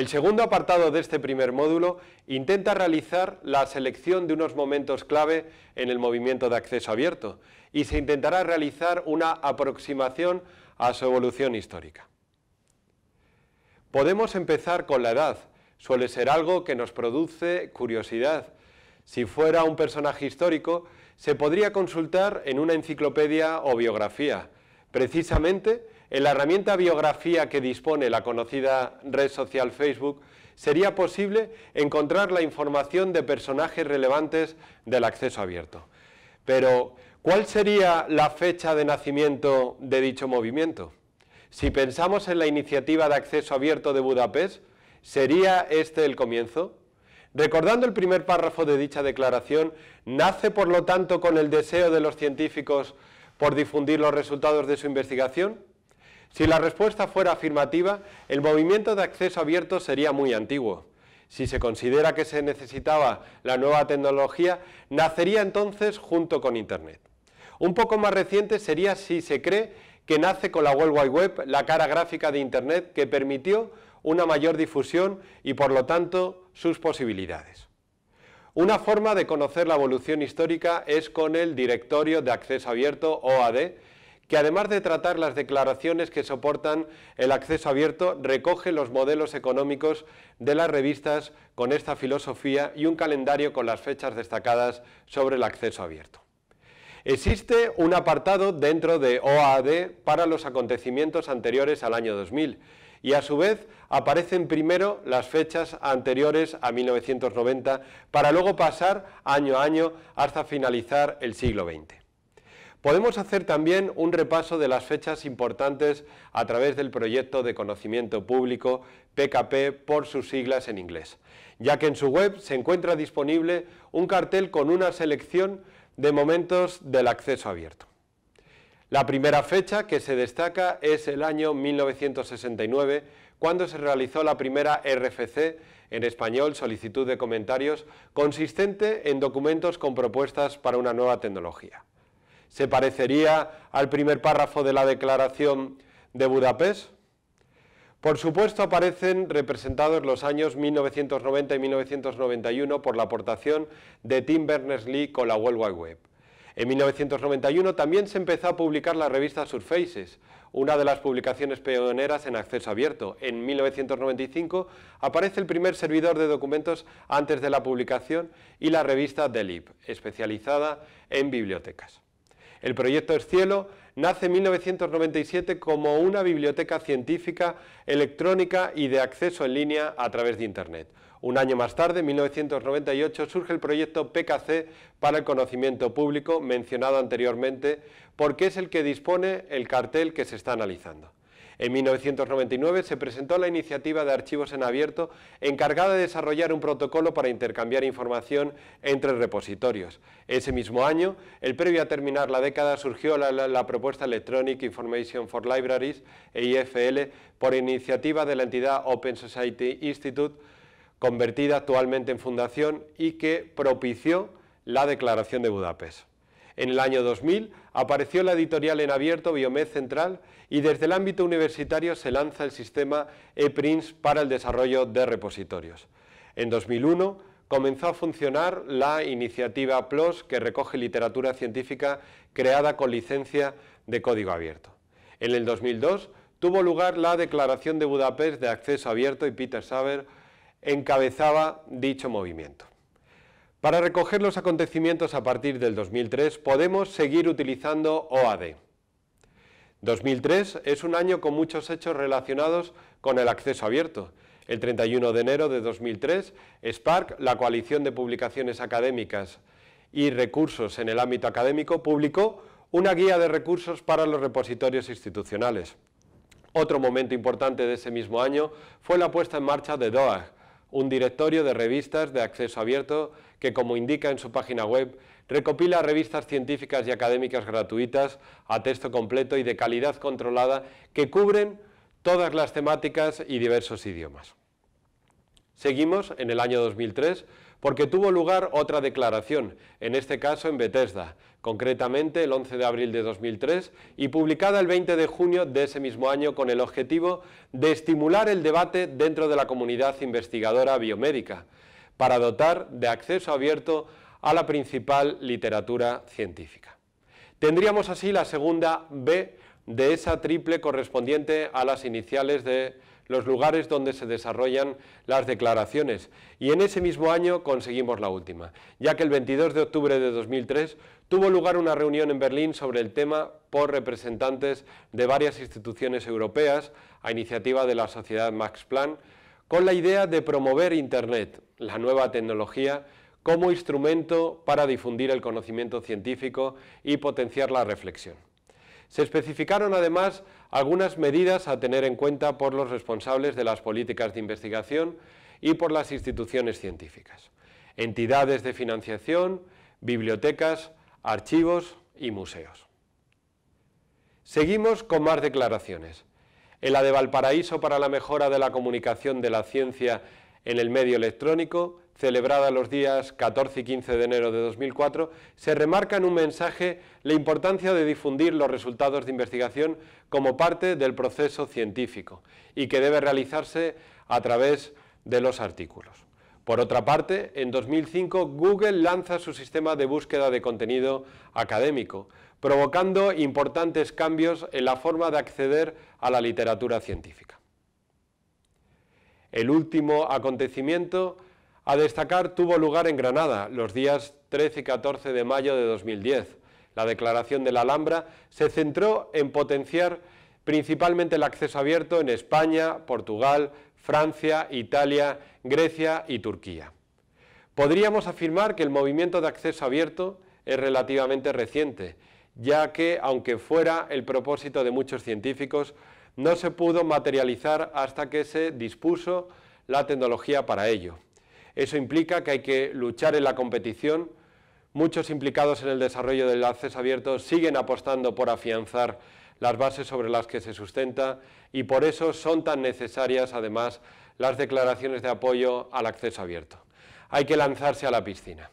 El segundo apartado de este primer módulo intenta realizar la selección de unos momentos clave en el movimiento de acceso abierto y se intentará realizar una aproximación a su evolución histórica. Podemos empezar con la edad, suele ser algo que nos produce curiosidad. Si fuera un personaje histórico, se podría consultar en una enciclopedia o biografía. Precisamente, en la herramienta biografía que dispone la conocida red social Facebook, sería posible encontrar la información de personajes relevantes del acceso abierto. Pero, ¿cuál sería la fecha de nacimiento de dicho movimiento? Si pensamos en la iniciativa de acceso abierto de Budapest, ¿sería este el comienzo? Recordando el primer párrafo de dicha declaración, ¿nace por lo tanto con el deseo de los científicos por difundir los resultados de su investigación? Si la respuesta fuera afirmativa, el movimiento de acceso abierto sería muy antiguo. Si se considera que se necesitaba la nueva tecnología, nacería entonces junto con Internet. Un poco más reciente sería si se cree que nace con la World Wide Web la cara gráfica de Internet que permitió una mayor difusión y por lo tanto sus posibilidades. Una forma de conocer la evolución histórica es con el Directorio de Acceso Abierto, OAD, que además de tratar las declaraciones que soportan el acceso abierto, recoge los modelos económicos de las revistas con esta filosofía y un calendario con las fechas destacadas sobre el acceso abierto. Existe un apartado dentro de OAD para los acontecimientos anteriores al año 2000 y a su vez aparecen primero las fechas anteriores a 1990 para luego pasar año a año hasta finalizar el siglo XX. Podemos hacer también un repaso de las fechas importantes a través del proyecto de conocimiento público PKP por sus siglas en inglés, ya que en su web se encuentra disponible un cartel con una selección de momentos del acceso abierto. La primera fecha que se destaca es el año 1969, cuando se realizó la primera RFC, en español, solicitud de comentarios, consistente en documentos con propuestas para una nueva tecnología se parecería al primer párrafo de la Declaración de Budapest. Por supuesto, aparecen representados los años 1990 y 1991 por la aportación de Tim Berners-Lee con la World Wide Web. En 1991 también se empezó a publicar la revista Surfaces, una de las publicaciones pioneras en acceso abierto. En 1995 aparece el primer servidor de documentos antes de la publicación y la revista Delib, especializada en bibliotecas. El proyecto ESCIELO Cielo nace en 1997 como una biblioteca científica, electrónica y de acceso en línea a través de Internet. Un año más tarde, en 1998, surge el proyecto PKC para el conocimiento público, mencionado anteriormente, porque es el que dispone el cartel que se está analizando. En 1999 se presentó la iniciativa de Archivos en Abierto encargada de desarrollar un protocolo para intercambiar información entre repositorios. Ese mismo año, el previo a terminar la década, surgió la, propuesta Electronic Information for Libraries, EIFL, por iniciativa de la entidad Open Society Institute, convertida actualmente en fundación y que propició la Declaración de Budapest. En el año 2000, apareció la editorial en abierto Biomed Central y desde el ámbito universitario se lanza el sistema ePrints para el desarrollo de repositorios. En 2001 comenzó a funcionar la iniciativa PLOS que recoge literatura científica creada con licencia de código abierto. En el 2002 tuvo lugar la Declaración de Budapest de Acceso Abierto y Peter Saber encabezaba dicho movimiento. Para recoger los acontecimientos a partir del 2003 podemos seguir utilizando OAD. 2003 es un año con muchos hechos relacionados con el acceso abierto. El 31 de enero de 2003, Spark, la coalición de publicaciones académicas y recursos en el ámbito académico, publicó una guía de recursos para los repositorios institucionales. Otro momento importante de ese mismo año fue la puesta en marcha de DOAG, un directorio de revistas de acceso abierto que, como indica en su página web, recopila revistas científicas y académicas gratuitas a texto completo y de calidad controlada que cubren todas las temáticas y diversos idiomas. Seguimos en el año 2003 porque tuvo lugar otra declaración, en este caso en Bethesda, concretamente el 11 de abril de 2003 y publicada el 20 de junio de ese mismo año con el objetivo de estimular el debate dentro de la comunidad investigadora biomédica, para dotar de acceso abierto a la principal literatura científica. Tendríamos así la segunda B de esa triple correspondiente a las iniciales de los lugares donde se desarrollan las declaraciones y en ese mismo año conseguimos la última, ya que el 22 de octubre de 2003 tuvo lugar una reunión en Berlín sobre el tema por representantes de varias instituciones europeas a iniciativa de la sociedad Max Planck con la idea de promover Internet, la nueva tecnología, como instrumento para difundir el conocimiento científico y potenciar la reflexión. Se especificaron además algunas medidas a tener en cuenta por los responsables de las políticas de investigación y por las instituciones científicas, entidades de financiación, bibliotecas, archivos y museos. Seguimos con más declaraciones. En la de Valparaíso para la mejora de la comunicación de la ciencia en el medio electrónico celebrada los días 14 y 15 de enero de 2004, se remarca en un mensaje la importancia de difundir los resultados de investigación como parte del proceso científico y que debe realizarse a través de los artículos. Por otra parte, en 2005 Google lanza su sistema de búsqueda de contenido académico, provocando importantes cambios en la forma de acceder a la literatura científica. El último acontecimiento a destacar tuvo lugar en Granada los días 13 y 14 de mayo de 2010. La declaración de la Alhambra se centró en potenciar principalmente el acceso abierto en España, Portugal, Francia, Italia, Grecia y Turquía. Podríamos afirmar que el movimiento de acceso abierto es relativamente reciente, ya que, aunque fuera el propósito de muchos científicos, no se pudo materializar hasta que se dispuso la tecnología para ello. Eso implica que hay que luchar en la competición. Muchos implicados en el desarrollo del acceso abierto siguen apostando por afianzar las bases sobre las que se sustenta y por eso son tan necesarias, además, las declaraciones de apoyo al acceso abierto. Hay que lanzarse a la piscina.